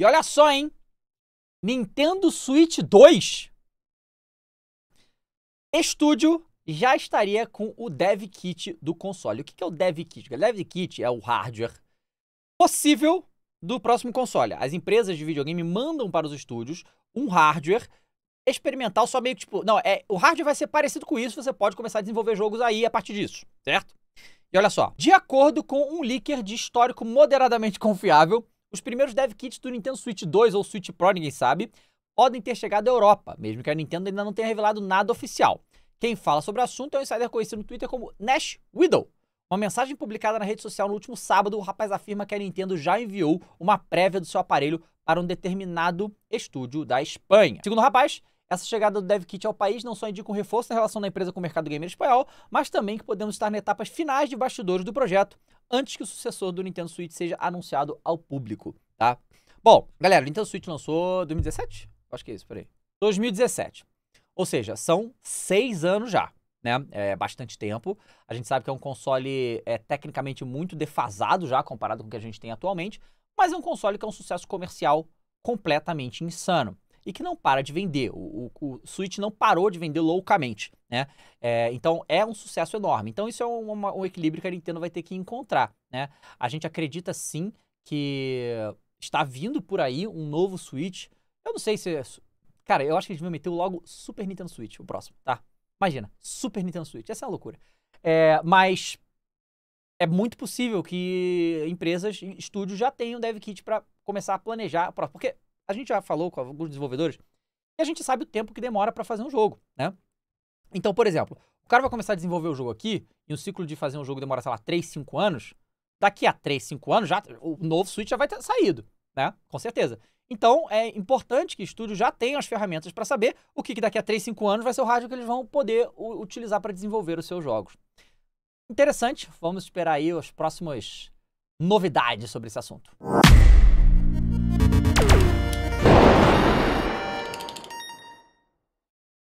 E olha só, hein? Nintendo Switch 2. Estúdio já estaria com o dev kit do console. O que é o dev kit? O dev kit é o hardware possível do próximo console. As empresas de videogame mandam para os estúdios um hardware experimental, só meio que tipo, não, é, o hardware vai ser parecido com isso, você pode começar a desenvolver jogos aí a partir disso, certo? E olha só, de acordo com um leaker de histórico moderadamente confiável, os primeiros dev kits do Nintendo Switch 2 ou Switch Pro, ninguém sabe, podem ter chegado à Europa, mesmo que a Nintendo ainda não tenha revelado nada oficial. Quem fala sobre o assunto é um insider conhecido no Twitter como Nash Widow. Uma mensagem publicada na rede social no último sábado, o rapaz afirma que a Nintendo já enviou uma prévia do seu aparelho para um determinado estúdio da Espanha. Segundo o rapaz, essa chegada do DevKit ao país não só indica um reforço na relação da empresa com o mercado gamer espanhol, mas também que podemos estar em etapas finais de bastidores do projeto, antes que o sucessor do Nintendo Switch seja anunciado ao público, tá? Bom, galera, o Nintendo Switch lançou 2017? Acho que é isso, peraí. 2017. Ou seja, são seis anos já, né? É bastante tempo. A gente sabe que é um console é, tecnicamente muito defasado já, comparado com o que a gente tem atualmente, mas é um console que é um sucesso comercial completamente insano e que não para de vender. O, o, o Switch não parou de vender loucamente, né? É, então é um sucesso enorme. Então isso é um, uma, um equilíbrio que a Nintendo vai ter que encontrar, né? A gente acredita sim que está vindo por aí um novo Switch. Eu não sei se... É cara, eu acho que gente vai meter logo Super Nintendo Switch, o próximo, tá? Imagina, Super Nintendo Switch, essa é uma loucura. É, mas é muito possível que empresas, estúdios já tenham dev kit para começar a planejar a próxima. Porque a gente já falou com alguns desenvolvedores e a gente sabe o tempo que demora para fazer um jogo, né? Então, por exemplo, o cara vai começar a desenvolver o jogo aqui e o ciclo de fazer um jogo demora, sei lá, 3, 5 anos. Daqui a 3, 5 anos, já, o novo Switch já vai ter saído, né? Com certeza. Então, é importante que o estúdio já tenha as ferramentas para saber o que, que, daqui a 3, 5 anos vai ser o rádio que eles vão poder utilizar para desenvolver os seus jogos. Interessante, vamos esperar aí as próximas novidades sobre esse assunto.